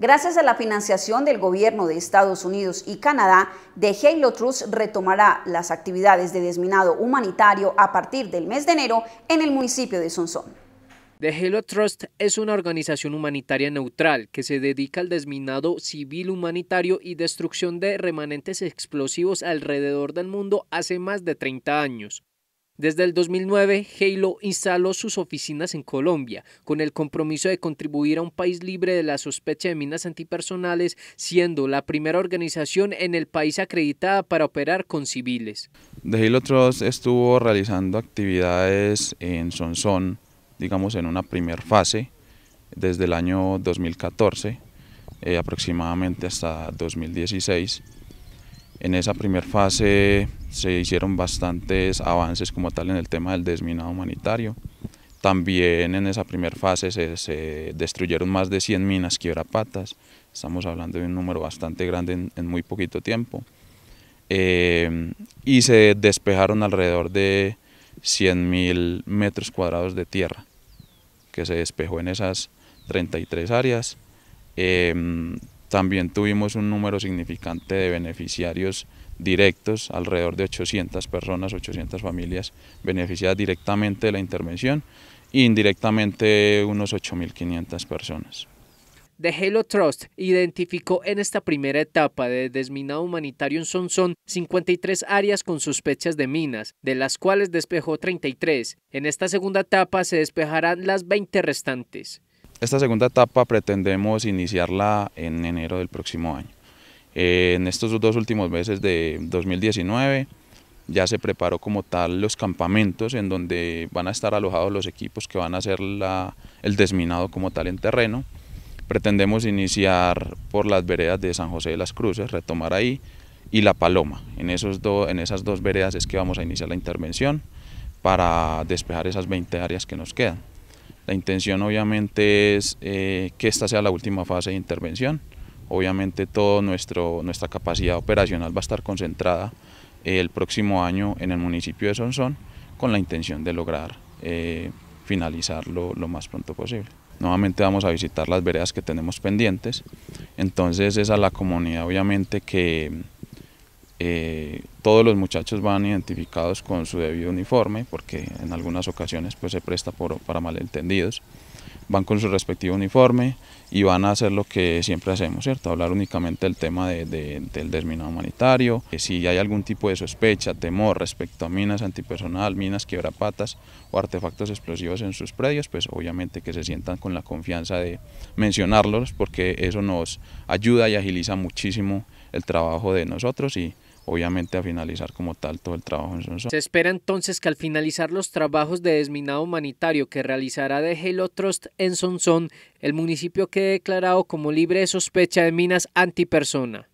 Gracias a la financiación del gobierno de Estados Unidos y Canadá, The Halo Trust retomará las actividades de desminado humanitario a partir del mes de enero en el municipio de Sonson. The Halo Trust es una organización humanitaria neutral que se dedica al desminado civil humanitario y destrucción de remanentes explosivos alrededor del mundo hace más de 30 años. Desde el 2009, Halo instaló sus oficinas en Colombia, con el compromiso de contribuir a un país libre de la sospecha de minas antipersonales, siendo la primera organización en el país acreditada para operar con civiles. De Halo Trust estuvo realizando actividades en Sonsón, digamos en una primera fase, desde el año 2014 eh, aproximadamente hasta 2016. En esa primera fase se hicieron bastantes avances como tal en el tema del desminado humanitario. También en esa primera fase se, destruyeron más de 100 minas quiebrapatas, estamos hablando de un número bastante grande en, muy poquito tiempo. Em, y se despejaron alrededor de 100.000 metros cuadrados de tierra que se despejó en esas 33 áreas. Em, también tuvimos un número significante de beneficiarios directos, alrededor de 800 personas, 800 familias beneficiadas directamente de la intervención e indirectamente unos 8.500 personas. The Halo Trust identificó en esta primera etapa de desminado humanitario en Sonsón 53 áreas con sospechas de minas, de las cuales despejó 33. En esta segunda etapa se despejarán las 20 restantes. Esta segunda etapa pretendemos iniciarla en enero del próximo año. Eh, en estos dos últimos meses de 2019 ya se preparó como tal los campamentos en donde van a estar alojados los equipos que van a hacer el desminado como tal en terreno. Pretendemos iniciar por las veredas de San José de las Cruces, retomar ahí, y La Paloma. En, esos en esas dos veredas es que vamos a iniciar la intervención para despejar esas 20 áreas que nos quedan. La intención obviamente es eh, que esta sea la última fase de intervención, obviamente toda nuestra capacidad operacional va a estar concentrada eh, el próximo año en el municipio de Sonsón con la intención de lograr eh, finalizarlo lo más pronto posible. Nuevamente vamos a visitar las veredas que tenemos pendientes, entonces es a la comunidad obviamente que eh, todos los muchachos van identificados con su debido uniforme porque en algunas ocasiones pues, se presta para malentendidos van con su respectivo uniforme y van a hacer lo que siempre hacemos, ¿cierto? Hablar únicamente del tema del desminado humanitario, eh, si hay algún tipo de sospecha, temor respecto a minas antipersonal, minas quiebrapatas o artefactos explosivos en sus predios, pues obviamente que se sientan con la confianza de mencionarlos porque eso nos ayuda y agiliza muchísimo el trabajo de nosotros y obviamente a finalizar como tal todo el trabajo en Se espera entonces que al finalizar los trabajos de desminado humanitario que realizará de Halo Trust en Sonson, el municipio quede declarado como libre de sospecha de minas antipersona.